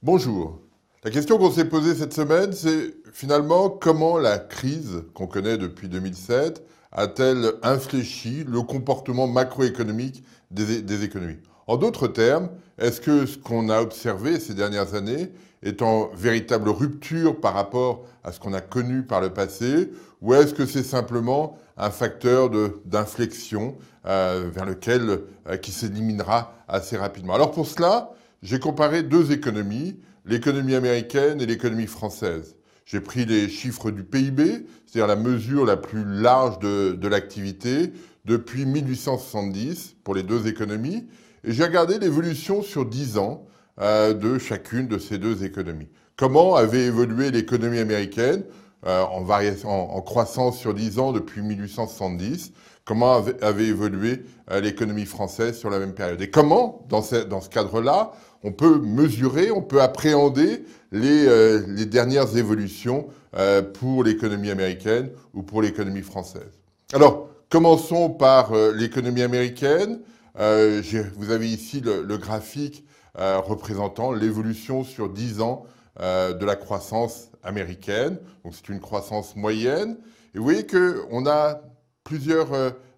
Bonjour. La question qu'on s'est posée cette semaine, c'est finalement comment la crise qu'on connaît depuis 2007 a-t-elle infléchi le comportement macroéconomique des, économies En d'autres termes, est-ce que ce qu'on a observé ces dernières années est en véritable rupture par rapport à ce qu'on a connu par le passé ou est-ce que c'est simplement un facteur d'inflexion euh, vers lequel euh, qui s'éliminera assez rapidement Alors pour cela, j'ai comparé deux économies, l'économie américaine et l'économie française. J'ai pris les chiffres du PIB, c'est-à-dire la mesure la plus large de, l'activité depuis 1870 pour les deux économies, et j'ai regardé l'évolution sur 10 ans euh, de chacune de ces deux économies. Comment avait évolué l'économie américaine euh, en, en croissance sur 10 ans depuis 1870 Comment avait, évolué euh, l'économie française sur la même période Et comment, dans ce, cadre-là, on peut mesurer, on peut appréhender les, euh, dernières évolutions euh, pour l'économie américaine ou pour l'économie française Alors, commençons par l'économie américaine. vous avez ici le, graphique représentant l'évolution sur 10 ans de la croissance américaine. Donc c'est une croissance moyenne. Et vous voyez qu'on a plusieurs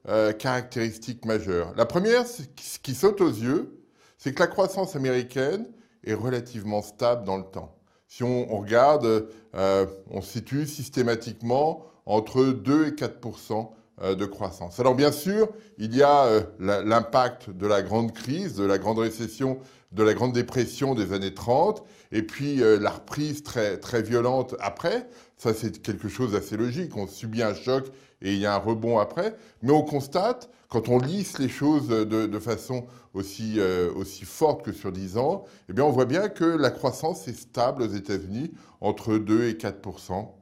euh, caractéristiques majeures. La première, ce qui saute aux yeux, c'est que la croissance américaine est relativement stable dans le temps. Si on, regarde, euh, on situe systématiquement entre 2 et 4 euh, de croissance. Alors bien sûr, il y a l'impact de la grande crise, de la grande récession de la Grande Dépression des années 30, et puis euh, la reprise très, très violente après. Ça, c'est quelque chose d'assez logique. On subit un choc et il y a un rebond après. Mais on constate, quand on lisse les choses de, façon aussi, euh, aussi forte que sur 10 ans, eh bien, on voit bien que la croissance est stable aux États-Unis, entre 2 et 4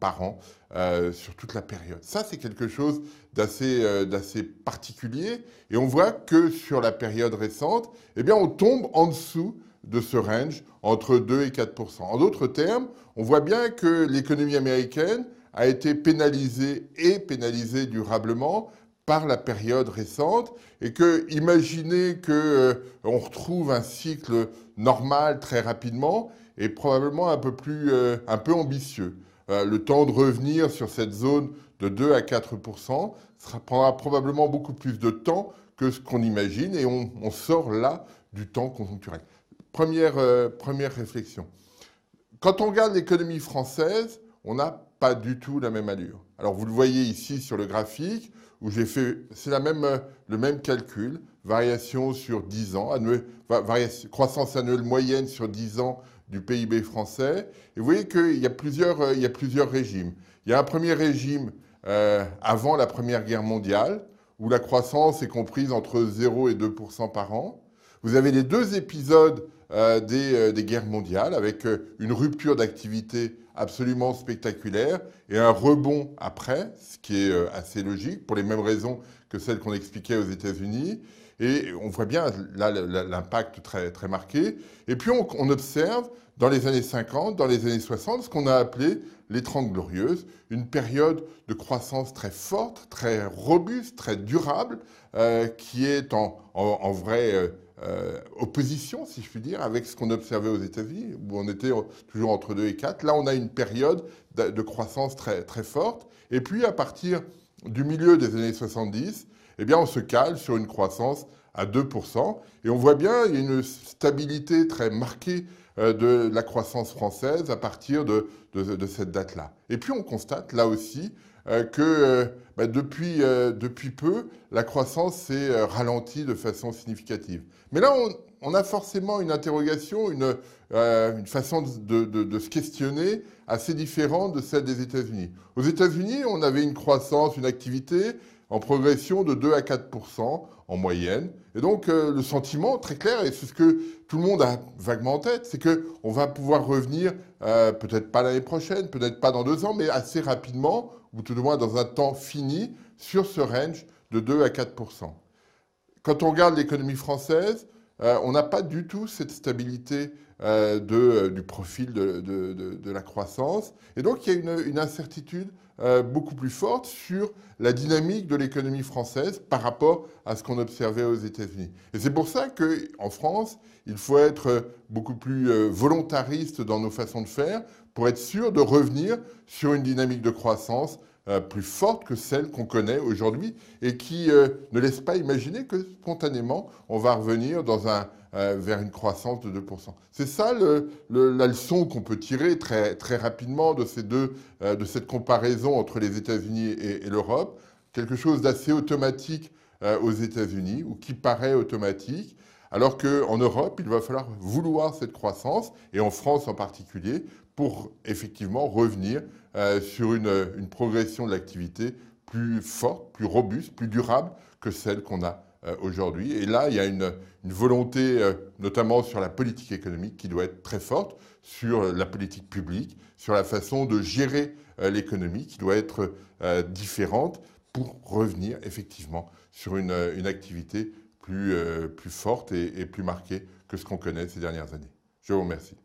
par an euh, sur toute la période. Ça, c'est quelque chose d'assez particulier. Et on voit que sur la période récente, eh bien, on tombe en dessous de ce range entre 2 et 4 En d'autres termes, on voit bien que l'économie américaine a été pénalisée et pénalisée durablement par la période récente et que imaginez que euh, on retrouve un cycle normal très rapidement est probablement un peu plus euh, un peu ambitieux. Euh, le temps de revenir sur cette zone de 2 à 4 prendra probablement beaucoup plus de temps que ce qu'on imagine et on sort là du temps conjoncturel. Première, euh, première réflexion. Quand on regarde l'économie française, on n'a pas du tout la même allure. Alors vous le voyez ici sur le graphique, où j'ai fait, c'est même, le même calcul, variation sur 10 ans, croissance annuelle moyenne sur 10 ans du PIB français. Et vous voyez qu'il y, a plusieurs, euh, il y a plusieurs régimes. Il y a un premier régime euh, avant la Première Guerre mondiale, où la croissance est comprise entre 0 et 2 par an. Vous avez les deux épisodes euh, euh, des, guerres mondiales avec euh, une rupture d'activité absolument spectaculaire et un rebond après, ce qui est assez logique pour les mêmes raisons que celles qu'on expliquait aux États-Unis. Et on voit bien là l'impact très, très marqué. Et puis on, observe dans les années 50, dans les années 60, ce qu'on a appelé les 30 glorieuses, une période de croissance très forte, très robuste, très durable, qui est en vrai euh, opposition, si je puis dire, avec ce qu'on observait aux États-Unis, où on était toujours entre 2 et 4. Là, on a une période de, croissance très, très forte. Et puis, à partir du milieu des années 70, eh bien, on se cale sur une croissance à 2%. Et on voit bien, il y a une stabilité très marquée euh, de la croissance française à partir de cette date-là. Et puis on constate là aussi euh, que euh, bah, depuis, euh, depuis peu, la croissance s'est ralentie de façon significative. Mais là, on, a forcément une interrogation, une, façon de, se questionner assez différente de celle des États-Unis. Aux États-Unis, on avait une croissance, une activité en progression de 2 à 4 en moyenne. Et donc le sentiment très clair, et c'est ce que tout le monde a vaguement en tête, c'est qu'on va pouvoir revenir, peut-être pas l'année prochaine, peut-être pas dans deux ans, mais assez rapidement ou tout au moins dans un temps fini, sur ce range de 2 à 4 Quand on regarde l'économie française, euh, on n'a pas du tout cette stabilité euh, euh, du profil de, la croissance. Et donc, il y a une, une incertitude beaucoup plus forte sur la dynamique de l'économie française par rapport à ce qu'on observait aux États-Unis. Et c'est pour ça qu'en France, il faut être beaucoup plus volontariste dans nos façons de faire pour être sûr de revenir sur une dynamique de croissance euh, plus forte que celle qu'on connaît aujourd'hui et qui euh, ne laisse pas imaginer que spontanément, on va revenir euh, vers une croissance de 2%. C'est ça la leçon qu'on peut tirer très, rapidement de, ces de cette comparaison entre les États-Unis et, et l'Europe. Quelque chose d'assez automatique aux États-Unis ou qui paraît automatique. Alors qu'en Europe, il va falloir vouloir cette croissance, et en France en particulier, pour effectivement revenir euh, sur euh, une, progression de l'activité plus forte, plus robuste, plus durable que celle qu'on a euh, aujourd'hui. Et là, il y a une, volonté, notamment sur la politique économique, qui doit être très forte, sur la politique publique, sur la façon de gérer l'économie, qui doit être différente pour revenir effectivement sur une, activité plus, forte et plus marquée que ce qu'on connaît ces dernières années. Je vous remercie.